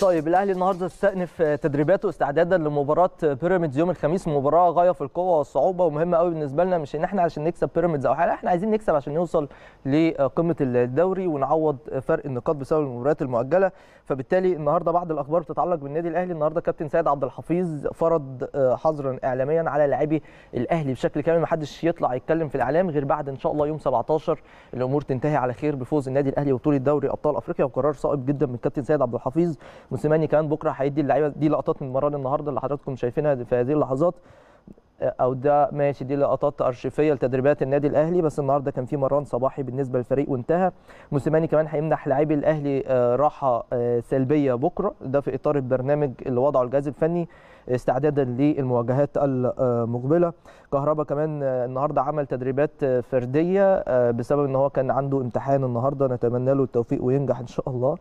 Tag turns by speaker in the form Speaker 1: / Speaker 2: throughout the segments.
Speaker 1: طيب الاهلي النهارده استأنف تدريباته استعدادا لمباراه بيراميدز يوم الخميس مباراه غايه في القوه والصعوبه ومهمه قوي بالنسبه لنا مش ان احنا عشان نكسب بيراميدز او حاجه احنا عايزين نكسب عشان نوصل لقمه الدوري ونعوض فرق النقاط بسبب المباريات المؤجله فبالتالي النهارده بعض الاخبار بتتعلق بالنادي الاهلي النهارده كابتن سيد عبد الحفيظ فرض آه، حظرا اعلاميا على لاعبي الاهلي بشكل كامل ما حدش يطلع يتكلم في الاعلام غير بعد ان شاء الله يوم 17 الامور تنتهي على خير بفوز النادي الاهلي وبطوله دوري ابطال افريقيا وقرار صائب جدا من كابتن سيد عبد الحفيظ موسيماني كمان بكره هيدي اللعيبه دي لقطات من مران النهارده اللي حضراتكم شايفينها في هذه اللحظات او ده ماشي دي لقطات ارشيفيه لتدريبات النادي الاهلي بس النهارده كان في مران صباحي بالنسبه للفريق وانتهى موسيماني كمان هيمنح لاعبي الاهلي آه، راحه آه، سلبيه بكره ده في اطار البرنامج اللي وضعه الجهاز الفني استعدادا للمواجهات المقبله كهربا كمان آه، النهارده عمل تدريبات فرديه بسبب ان هو كان عنده امتحان النهارده نتمنى له التوفيق وينجح ان شاء الله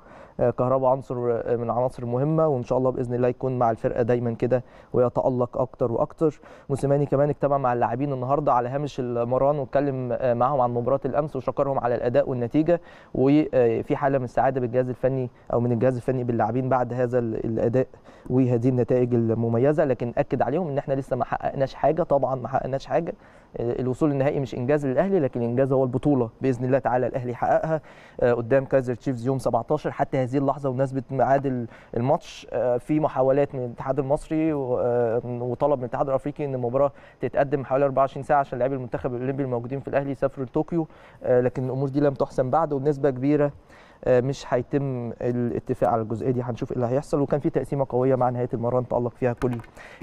Speaker 1: كهربا عنصر من عناصر مهمه وان شاء الله باذن الله يكون مع الفرقه دايما كده ويتالق اكتر واكتر موسيماني موسيماني كمان اجتمع مع اللاعبين النهارده على هامش المران واتكلم آه، معاهم عن مباراه الامس وشكرهم على الاداء والنتيجه وفي حاله من السعاده بالجهاز الفني او من الجهاز الفني باللاعبين بعد هذا الاداء وهذه النتائج المميزه لكن اكد عليهم ان احنا لسه ما حققناش حاجه طبعا ما حققناش حاجه آه، الوصول النهائي مش انجاز للاهلي لكن الانجاز هو البطوله باذن الله تعالى الاهلي حققها آه، قدام كايزر تشيفز يوم 17 حتى هذه اللحظه بمناسبه ميعاد الماتش في محاولات من الاتحاد المصري وطلب من الاتحاد الافريقي ان المباراه المباراه تتقدم حوالي 24 ساعه عشان لاعبي المنتخب الاولمبي الموجودين في الاهلي يسافروا لطوكيو آه، لكن الامور دي لم تحسم بعد وبنسبه كبيره آه، مش هيتم الاتفاق على الجزئيه دي هنشوف ايه اللي هيحصل وكان في تقسيمه قويه مع نهايه المران تالق فيها كل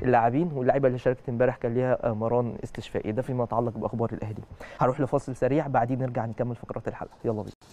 Speaker 1: اللاعبين واللاعيبه اللي شاركت امبارح كان ليها آه، مران استشفائي ده فيما يتعلق باخبار الاهلي هروح لفاصل سريع بعدين نرجع نكمل فقرات الحلقه يلا بينا